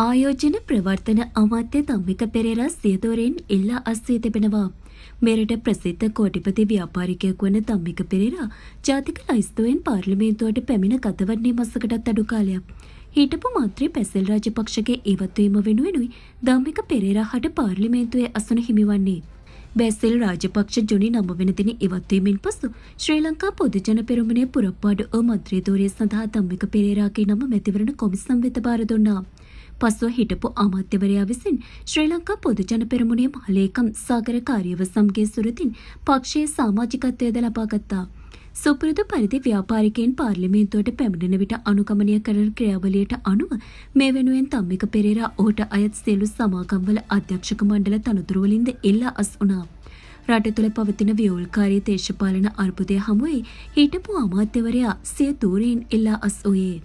ආයෝජන ප්‍රවර්තන අමාත්‍ය ධම්මික පෙරේරා සියදොරෙන් ඉල්ලා අස්වී තිබෙනවා. මෙරට ප්‍රසිද්ධ කෝටිපති ව්‍යාපාරිකයෙක් වන ධම්මික පෙරේරා ජාතික ලයිස්තුවෙන් පාර්ලිමේන්තුවට පැමිණ ගත වන්නේ මසකටත් අඩු කාලයක්. හිටපු මන්ත්‍රී පැසල් රාජපක්ෂගේ ඉවත්වීම වෙනුවෙනුයි ධම්මික පෙරේරා හට පාර්ලිමේන්තුවේ අසුන හිමිවන්නේ. බැසිල් රාජපක්ෂ ජුනි නම වෙනදින ඉවත්වීමෙන් පසු ශ්‍රී ලංකා පොදුජන පෙරමුණේ පුරප්පාඩු අමන්ත්‍රීධූරය සඳහා ධම්මික පෙරේරාගේ නම මැතිවරණ කොමිසම් වෙත බාර දුන්නා. පසුව හිටපු අමාත්‍යවරයා විසින් ශ්‍රී ලංකා පොදුජන පෙරමුණේ මහලේකම් සාගර කාර්යව සමගිය සුරතින් පක්ෂයේ සමාජිකත්වයද ලබාගත්තා. සුපුරුදු පරිදි ව්‍යාපාරිකයන් පාර්ලිමේන්තුවට පැමිණෙන විට අනුගමනය කරන ක්‍රියාවලියට අනුව මේ වෙනුවෙන් තම්මික පෙරේරා ඔහුට අයත් සියලු සමාගම්වල අධ්‍යක්ෂක මණ්ඩල තනතුරුවලින්ද එල්ලා අස් වුණා. රට තුළ පවතින ව්‍යෝල්කාරී දේශපාලන අර්බුදය හමුවේ හිටපු අමාත්‍යවරයා සිය තූරයෙන් එල්ලා අස් වූයේ.